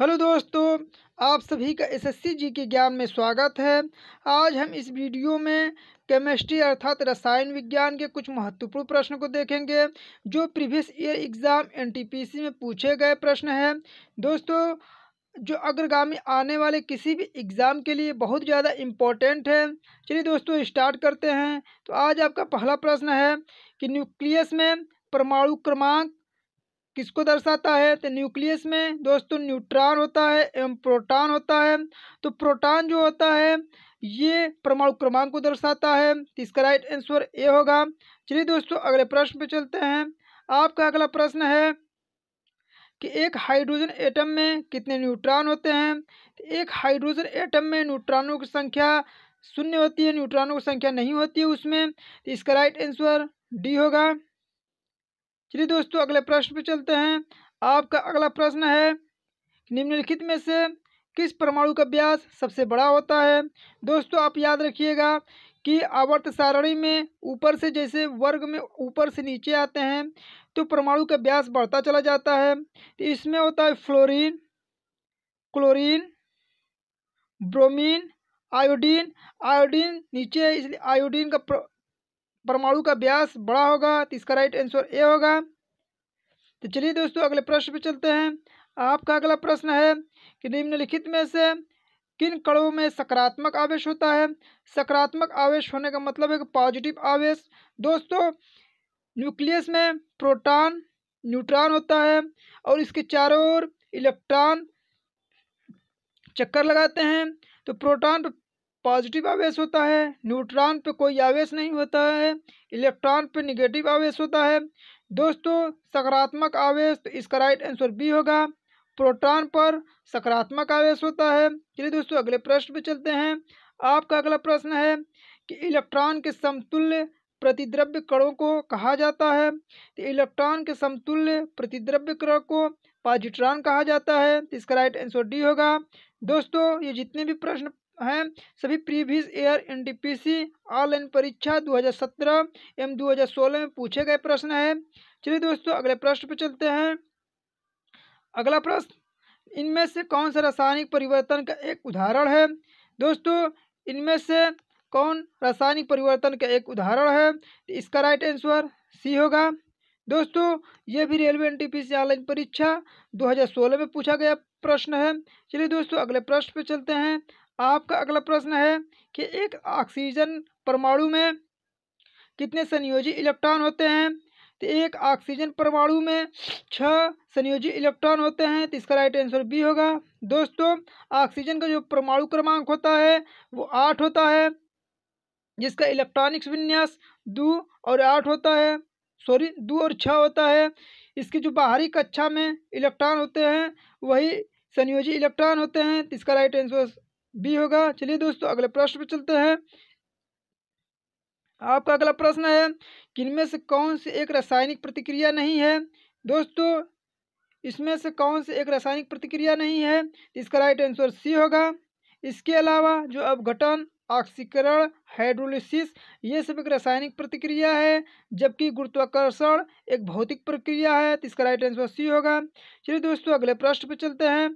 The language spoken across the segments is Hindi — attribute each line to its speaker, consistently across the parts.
Speaker 1: हेलो दोस्तों आप सभी का एसएससी जी के ज्ञान में स्वागत है आज हम इस वीडियो में केमिस्ट्री अर्थात रसायन विज्ञान के कुछ महत्वपूर्ण प्रश्न को देखेंगे जो प्रीवियस ईयर एग्ज़ाम एनटीपीसी में पूछे गए प्रश्न हैं दोस्तों जो अग्रगामी आने वाले किसी भी एग्ज़ाम के लिए बहुत ज़्यादा इम्पोर्टेंट है चलिए दोस्तों स्टार्ट करते हैं तो आज आपका पहला प्रश्न है कि न्यूक्लियस में परमाणु क्रमांक किसको दर्शाता है तो न्यूक्लियस में दोस्तों न्यूट्रॉन होता है एवं प्रोटॉन होता है तो प्रोटॉन जो होता है ये परमाणु क्रमांक को दर्शाता है तो इसका राइट आंसर ए होगा चलिए दोस्तों अगले प्रश्न पे चलते हैं आपका अगला प्रश्न है कि एक हाइड्रोजन एटम में कितने न्यूट्रॉन होते हैं तो एक हाइड्रोजन एटम में न्यूट्रॉनों की संख्या शून्य होती है न्यूट्रॉनों की संख्या नहीं होती है उसमें तो इसका राइट आंसर डी होगा चलिए दोस्तों अगले प्रश्न पर चलते हैं आपका अगला प्रश्न है निम्नलिखित में से किस परमाणु का व्यास सबसे बड़ा होता है दोस्तों आप याद रखिएगा कि आवर्त सारणी में ऊपर से जैसे वर्ग में ऊपर से नीचे आते हैं तो परमाणु का व्यास बढ़ता चला जाता है तो इसमें होता है fluorine chlorine bromine iodine iodine नीचे इसलिए आयोडीन का परमाणु का व्यास बड़ा होगा तो इसका राइट आंसर ए होगा तो चलिए दोस्तों अगले प्रश्न पे चलते हैं आपका अगला प्रश्न है कि निम्नलिखित में से किन कणों में सकारात्मक आवेश होता है सकारात्मक आवेश होने का मतलब है कि पॉजिटिव आवेश दोस्तों न्यूक्लियस में प्रोटॉन न्यूट्रॉन होता है और इसके चारों ओर इलेक्ट्रॉन चक्कर लगाते हैं तो प्रोटॉन पर पॉजिटिव आवेश होता है न्यूट्रॉन पर कोई आवेश नहीं होता है इलेक्ट्रॉन पर निगेटिव आवेश होता है दोस्तों सकारात्मक आवेश तो इसका राइट आंसर बी होगा प्रोटॉन पर सकारात्मक आवेश होता है चलिए दोस्तों अगले प्रश्न पे चलते हैं आपका अगला प्रश्न है कि इलेक्ट्रॉन के समतुल्य प्रतिद्रव्य कणों को कहा जाता है तो इलेक्ट्रॉन के समतुल्य प्रतिद्रव्य कणों को पॉजिट्रॉन कहा जाता है तो इसका राइट आंसर डी होगा दोस्तों ये जितने भी प्रश्न हैं सभी प्रीवियस ईयर सी ऑनलाइन परीक्षा 2017 एवं 2016 में पूछे गए प्रश्न हैं चलिए दोस्तों अगले प्रश्न पर चलते हैं अगला प्रश्न इनमें से कौन सा रासायनिक परिवर्तन का एक उदाहरण है दोस्तों इनमें से कौन रासायनिक परिवर्तन का एक उदाहरण है तो इसका राइट आंसर सी होगा दोस्तों ये भी रेलवे एन टी ऑनलाइन परीक्षा 2016 में पूछा गया प्रश्न है चलिए दोस्तों अगले प्रश्न पे चलते हैं आपका अगला प्रश्न है कि एक ऑक्सीजन परमाणु में कितने संयोजी इलेक्ट्रॉन होते हैं तो एक ऑक्सीजन परमाणु में छः संयोजी इलेक्ट्रॉन होते हैं तो इसका राइट आंसर बी होगा दोस्तों ऑक्सीजन का जो परमाणु क्रमांक होता है वो आठ होता है जिसका इलेक्ट्रॉनिक्स विन्यास दो और आठ होता है सॉरी दो और छः होता है इसकी जो बाहरी कक्षा में इलेक्ट्रॉन होते हैं वही संयोजी इलेक्ट्रॉन होते हैं तो इसका राइट आंसर बी होगा चलिए दोस्तों अगले प्रश्न पर चलते हैं आपका अगला प्रश्न है किनमें से कौन से एक रासायनिक प्रतिक्रिया नहीं है दोस्तों इसमें से कौन से एक रासायनिक प्रतिक्रिया नहीं है इसका राइट आंसर सी होगा इसके अलावा जो अवघटन ऑक्सीकरण हाइड्रोलिसिस ये सब एक रासायनिक प्रतिक्रिया है जबकि गुरुत्वाकर्षण एक भौतिक प्रक्रिया है तो इसका राइट आंसर सी होगा चलिए दोस्तों अगले प्रश्न पर चलते हैं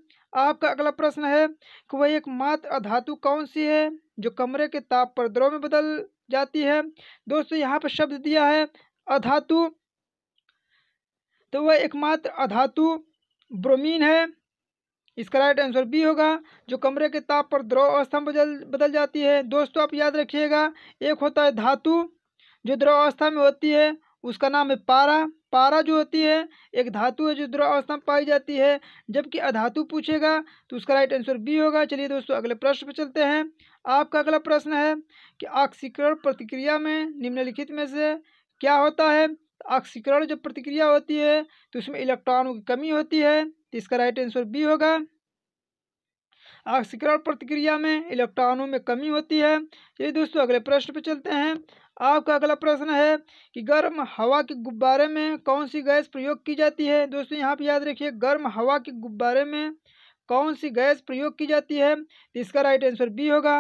Speaker 1: आपका अगला प्रश्न है कि वह एकमात्र अधातु कौन सी है जो कमरे के ताप पर द्रव में बदल जाती है दोस्तों यहाँ पर शब्द दिया है अधातु तो वह एकमात्र अधातु ब्रोमीन है इसका राइट आंसर बी होगा जो कमरे के ताप पर द्रव अवस्था में बदल बदल जाती है दोस्तों आप याद रखिएगा एक होता है धातु जो द्रव अवस्था में होती है उसका नाम है पारा पारा जो होती है एक धातु है जो द्रव अवस्था में पाई जाती है जबकि अधातु पूछेगा तो उसका राइट आंसर बी होगा चलिए दोस्तों अगले प्रश्न पर चलते हैं आपका अगला प्रश्न है कि ऑक्सीकरण प्रतिक्रिया में निम्नलिखित में से क्या होता है ऑक्सीकरण जब प्रतिक्रिया होती है तो उसमें इलेक्ट्रॉनों की कमी होती है तो इसका राइट आंसर बी होगा ऑक्सीकरण प्रतिक्रिया में इलेक्ट्रॉनों में कमी होती है चलिए दोस्तों अगले प्रश्न पर चलते हैं आपका अगला प्रश्न है कि गर्म हवा के गुब्बारे में कौन सी गैस प्रयोग की जाती है दोस्तों यहाँ पर याद रखिए गर्म हवा के गुब्बारे में कौन सी गैस प्रयोग की जाती है तो इसका राइट आंसर बी होगा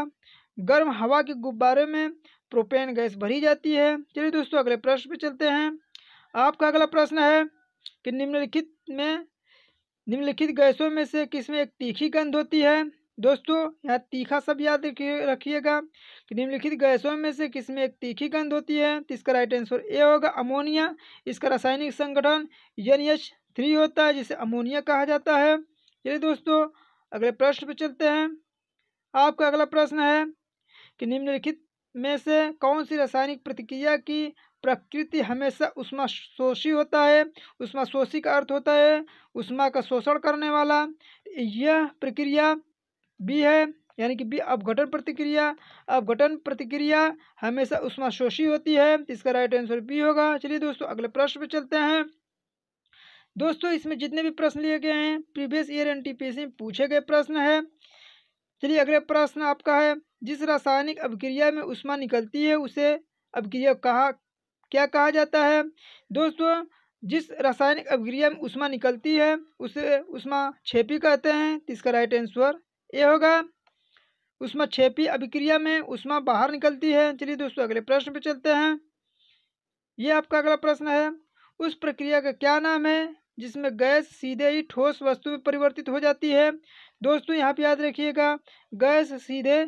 Speaker 1: गर्म हवा के गुब्बारे में प्रोपेन गैस भरी जाती है चलिए दोस्तों अगले प्रश्न पे चलते हैं आपका अगला प्रश्न है कि निम्नलिखित में निम्नलिखित गैसों में से किसमें एक तीखी गंध होती है दोस्तों यहाँ तीखा सब याद रखिएगा कि निम्नलिखित गैसों में से किसमें एक तीखी गंध होती है तो इसका राइट आंसर ए होगा अमोनिया इसका रासायनिक संगठन एन एच थ्री होता है जिसे अमोनिया कहा जाता है चलिए दोस्तों अगले प्रश्न पर चलते हैं आपका अगला प्रश्न है कि निम्नलिखित में से कौन सी रासायनिक प्रतिक्रिया की प्रकृति हमेशा उष्मा शोषी होता है उष्मा शोषी का अर्थ होता है उष्मा का शोषण करने वाला यह प्रक्रिया बी है यानी कि बी अपघटन प्रतिक्रिया अपघटन प्रतिक्रिया हमेशा उष्मा शोषी होती है इसका राइट आंसर बी होगा चलिए दोस्तों अगले प्रश्न पर चलते हैं दोस्तों इसमें जितने भी प्रश्न लिए गए हैं प्रीवियस ईयर एन में पूछे गए प्रश्न है चलिए अगले प्रश्न आपका है जिस रासायनिक अभिक्रिया में उष्मा निकलती है उसे अभिक्रिया कहा क्या कहा जाता है दोस्तों जिस रासायनिक अभिक्रिया में उष्मा निकलती है उसे उष्मा छेपी कहते हैं तो इसका राइट आंसर ये होगा उष्मा छेपी अभिक्रिया में उष्मा बाहर निकलती है चलिए दोस्तों अगले प्रश्न पे चलते हैं ये आपका अगला प्रश्न है उस प्रक्रिया का क्या नाम है जिसमें गैस सीधे ही ठोस वस्तु में परिवर्तित हो जाती है दोस्तों यहाँ पे याद रखिएगा गैस सीधे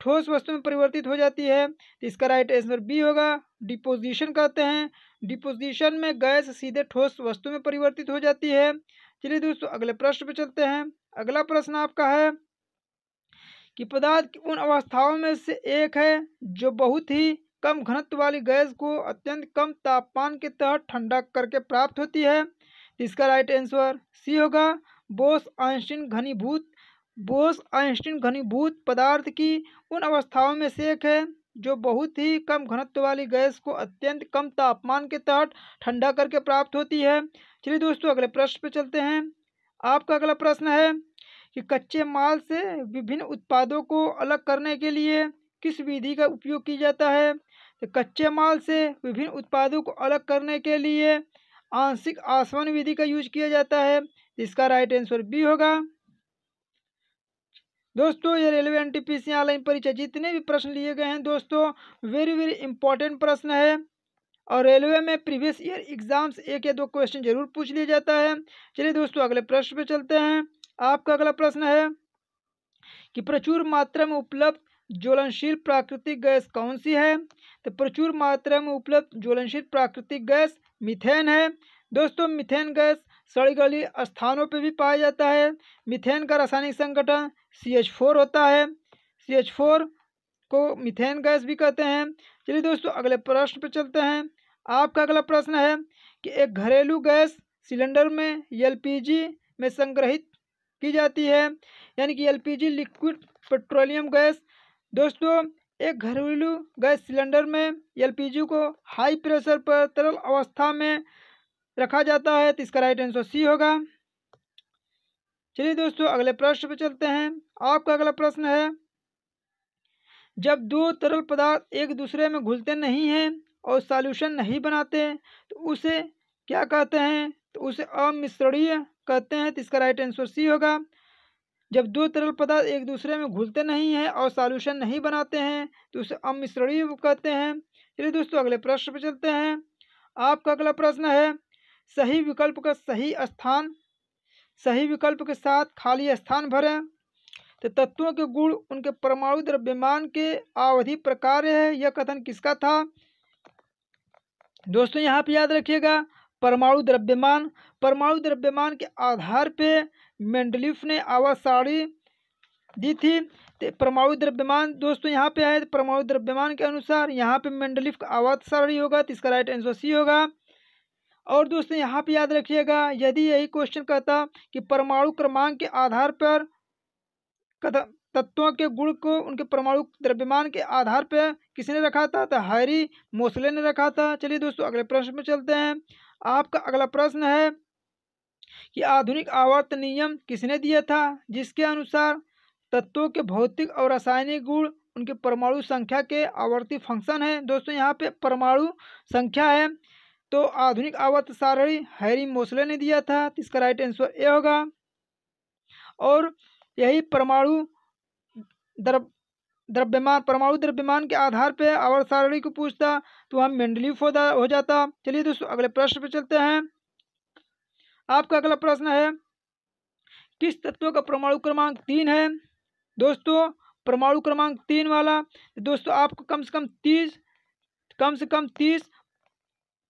Speaker 1: ठोस वस्तु में परिवर्तित हो जाती है तो इसका राइट आंसर बी होगा डिपोजिशन कहते हैं डिपोजिशन में गैस सीधे ठोस वस्तु में परिवर्तित हो जाती है चलिए दोस्तों अगले प्रश्न पर चलते हैं अगला प्रश्न आपका है कि पदार्थ की उन अवस्थाओं में से एक है जो बहुत ही कम घनत्व वाली गैस को अत्यंत कम तापमान के तहत ठंडा करके प्राप्त होती है इसका राइट आंसर सी होगा बोस आइंस्टीन घनीभूत बोस आइंस्टीन घनीभूत पदार्थ की उन अवस्थाओं में से एक है जो बहुत ही कम घनत्व वाली गैस को अत्यंत कम तापमान के तहत ठंडा करके प्राप्त होती है चलिए दोस्तों अगले प्रश्न पर चलते हैं आपका अगला प्रश्न है कि कच्चे माल से विभिन्न उत्पादों को अलग करने के लिए किस विधि का उपयोग किया जाता है तो कच्चे माल से विभिन्न उत्पादों को अलग करने के लिए आंशिक आसवन विधि का यूज किया जाता है इसका राइट आंसर बी होगा दोस्तों ये रेलवे एन टी ऑनलाइन परीक्षा जितने भी प्रश्न लिए गए हैं दोस्तों वेरी वेरी इंपॉर्टेंट प्रश्न है और रेलवे में प्रीवियस ईयर एग्जाम्स एक या दो क्वेश्चन जरूर पूछ लिया जाता है चलिए दोस्तों अगले प्रश्न पे चलते हैं आपका अगला प्रश्न है कि प्रचुर मात्रा में उपलब्ध ज्वलनशील प्राकृतिक गैस कौन सी है तो प्रचुर मात्रा में उपलब्ध ज्वलनशील प्राकृतिक गैस मिथेन है दोस्तों मिथेन गैस गली स्थानों पर भी पाया जाता है मिथेन का रासायनिक संगठन सी एच फोर होता है सी एच फोर को मिथेन गैस भी कहते हैं चलिए दोस्तों अगले प्रश्न पर चलते हैं आपका अगला प्रश्न है कि एक घरेलू गैस सिलेंडर में जी में संग्रहित की जाती है यानी कि जी लिक्विड पेट्रोलियम गैस दोस्तों एक घरेलू गैस सिलेंडर में एलपीजी को हाई प्रेशर पर तरल अवस्था में रखा जाता है तो इसका राइट आंसर सी होगा चलिए दोस्तों अगले प्रश्न पर चलते हैं आपका अगला प्रश्न है जब दो तरल पदार्थ एक दूसरे में घुलते नहीं हैं और सॉल्यूशन नहीं बनाते तो उसे क्या कहते हैं तो उसे अमिश्रणीय कहते हैं तो इसका राइट आंसर सी होगा जब दो तरल पदार्थ एक दूसरे में घुलते नहीं हैं और सॉल्यूशन नहीं बनाते हैं तो उसे अमिश्रणीय कहते हैं चलिए दोस्तों अगले प्रश्न पर चलते हैं आपका अगला प्रश्न है सही विकल्प का सही स्थान सही विकल्प के साथ खाली स्थान भरें तो तत्वों के गुण उनके परमाणु द्रव्यमान के आवधि प्रकार है यह कथन किसका था दोस्तों यहाँ पे याद रखिएगा परमाणु द्रव्यमान परमाणु द्रव्यमान के आधार पे मेंडलिफ ने आवासाड़ी दी थी परमाणु द्रव्यमान दोस्तों यहाँ पे है तो परमाणु द्रव्यमान के अनुसार यहाँ पे मेंडलिफ का आवाज़ सारणी होगा तो इसका राइट आंसर सी होगा और दोस्तों यहाँ पे याद रखिएगा यदि यही क्वेश्चन कहता कि परमाणु क्रमांक के आधार पर तत्वों के गुण को उनके परमाणु द्रव्यमान के आधार पर किसने रखा था तो हैरी मोसले ने रखा था चलिए दोस्तों अगले प्रश्न में चलते हैं आपका अगला प्रश्न है कि आधुनिक आवर्त नियम किसने दिया था जिसके अनुसार तत्वों के भौतिक और रासायनिक गुण उनके परमाणु संख्या के आवर्ती फंक्शन है दोस्तों यहाँ पे परमाणु संख्या है तो आधुनिक आवर्त सारणी हैरी मोसले ने दिया था तो इसका राइट आंसर ए होगा और यही परमाणु द्रव द्रव्यमान परमाणु द्रव्यमान के आधार पर आवर्त सारणी को पूछता तो हम मेंडली हो जाता चलिए दोस्तों अगले प्रश्न पर चलते हैं आपका अगला प्रश्न है किस तत्व का परमाणु क्रमांक तीन है दोस्तों परमाणु क्रमांक तीन वाला दोस्तों आपको कम से कम तीस कम से कम तीस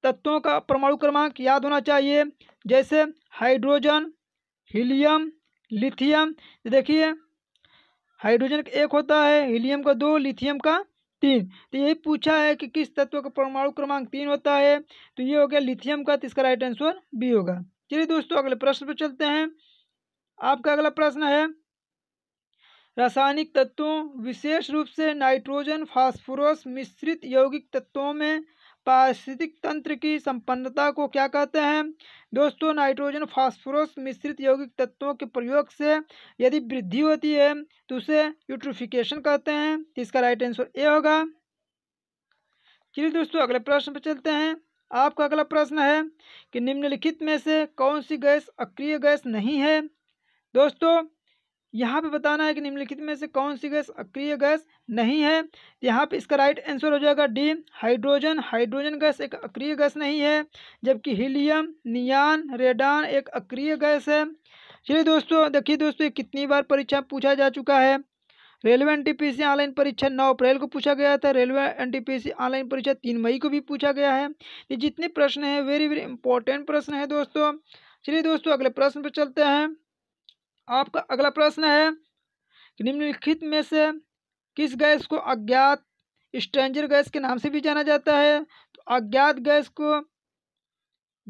Speaker 1: तत्वों का परमाणु क्रमांक याद होना चाहिए जैसे हाइड्रोजन हीलियम लिथियम देखिए हाइड्रोजन का एक होता है हीलियम का दो लिथियम का तीन तो यही पूछा है कि किस तत्व का परमाणु क्रमांक तीन होता है तो ये हो गया लिथियम का तो इसका राइट आंसर बी होगा चलिए दोस्तों अगले प्रश्न पर चलते हैं आपका अगला प्रश्न है रासायनिक तत्वों विशेष रूप से नाइट्रोजन फास्फोरस मिश्रित यौगिक तत्वों में पारिस्थितिक तंत्र की संपन्नता को क्या कहते हैं दोस्तों नाइट्रोजन फास्फोरस मिश्रित यौगिक तत्वों के प्रयोग से यदि वृद्धि होती है तो उसे यूट्रोफिकेशन कहते हैं इसका राइट आंसर ए होगा चलिए दोस्तों अगले प्रश्न पर चलते हैं आपका अगला प्रश्न है कि निम्नलिखित में से कौन सी गैस अक्रिय गैस नहीं है दोस्तों यहाँ पे बताना है कि निम्नलिखित में से कौन सी गैस अक्रिय गैस नहीं है यहाँ पे इसका राइट आंसर हो जाएगा डी हाइड्रोजन हाइड्रोजन गैस एक अक्रिय गैस नहीं है जबकि हीलियम नियान रेडान एक अक्रिय गैस है चलिए दोस्तों देखिए दोस्तों कितनी बार परीक्षा पूछा जा चुका है रेलवे एनटीपीसी ऑनलाइन परीक्षा नौ अप्रैल को पूछा गया था रेलवे एनटीपीसी ऑनलाइन परीक्षा तीन मई को भी पूछा गया है ये जितने प्रश्न हैं वेरी वेरी इंपॉर्टेंट प्रश्न है दोस्तों चलिए दोस्तों अगले प्रश्न पर चलते हैं आपका अगला प्रश्न है निम्नलिखित में से किस गैस को अज्ञात स्ट्रेंजर गैस के नाम से भी जाना जाता है तो अज्ञात गैस को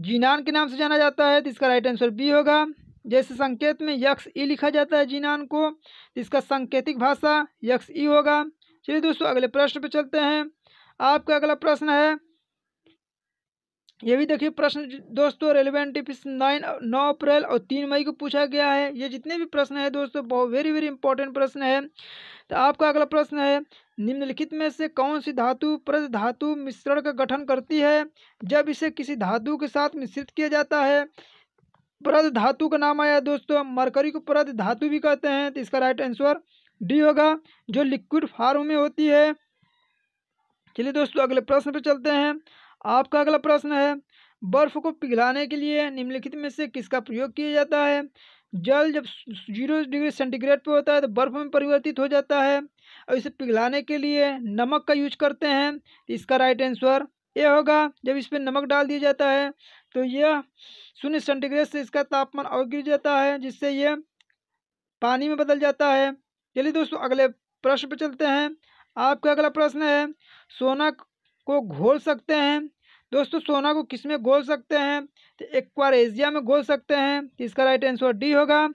Speaker 1: जीनान के नाम से जाना जाता है तो इसका राइट आंसर बी होगा जैसे संकेत में यक्ष ई लिखा जाता है जीनान को इसका संकेतिक भाषा यक्ष ई होगा चलिए दोस्तों अगले प्रश्न पर चलते हैं आपका अगला प्रश्न है ये भी देखिए प्रश्न दोस्तों रेलिवेंट इस नाइन नौ अप्रैल और तीन मई को पूछा गया है ये जितने भी प्रश्न है दोस्तों बहुत वेरी वेरी इंपॉर्टेंट प्रश्न है तो आपका अगला प्रश्न है निम्नलिखित में से कौन सी धातु प्रज धातु मिश्रण का गठन करती है जब इसे किसी धातु के साथ मिश्रित किया जाता है प्रद धातु का नाम आया दोस्तों मरकरी को प्रद धातु भी कहते हैं तो इसका राइट आंसर डी होगा जो लिक्विड फार्म में होती है चलिए दोस्तों अगले प्रश्न पर चलते हैं आपका अगला प्रश्न है बर्फ को पिघलाने के लिए निम्नलिखित में से किसका प्रयोग किया जाता है जल जब जीरो डिग्री सेंटीग्रेड पर होता है तो बर्फ में परिवर्तित हो जाता है और इसे पिघलाने के लिए नमक का यूज करते हैं तो इसका राइट आंसर यह होगा जब इसमें नमक डाल दिया जाता है तो यह शून्य सेंटीग्रेड से इसका तापमान और गिर जाता है जिससे यह पानी में बदल जाता है चलिए दोस्तों अगले प्रश्न पर चलते हैं आपका अगला प्रश्न है सोना को घोल सकते हैं दोस्तों सोना को किस में घोल सकते हैं तो एजिया में घोल सकते हैं तो इसका राइट आंसर डी होगा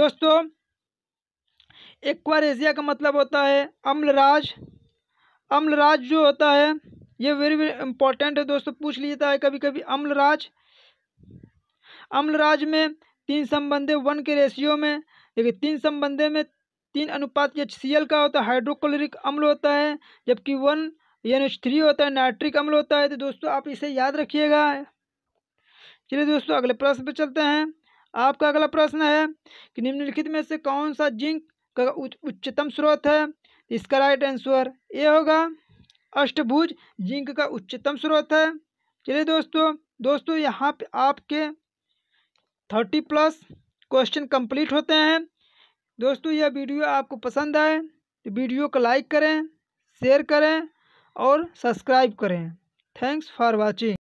Speaker 1: दोस्तों एजिया का मतलब होता है अम्लराज अम्लराज जो होता है ये वेरी वेरी इंपॉर्टेंट है दोस्तों पूछ लिया है तो कभी कभी अम्लराज अम्लराज में तीन संबंधे वन के रेशियो में देखिए तीन संबंधे में तीन अनुपात एच सी एल का होता है हाइड्रोक्लोरिक अम्ल होता है जबकि वन एन एच थ्री होता है नाइट्रिक अम्ल होता है तो दोस्तों आप इसे याद रखिएगा चलिए दोस्तों अगले प्रश्न पर चलते हैं आपका अगला प्रश्न है कि निम्नलिखित में से कौन सा जिंक का उच्चतम स्रोत है इसका राइट आंसर ए होगा अष्टभुज जिंक का उच्चतम स्रोत है चलिए दोस्तों दोस्तों यहाँ पे आपके थर्टी प्लस क्वेश्चन कंप्लीट होते हैं दोस्तों यह वीडियो आपको पसंद आए तो वीडियो को लाइक करें शेयर करें और सब्सक्राइब करें थैंक्स फॉर वॉचिंग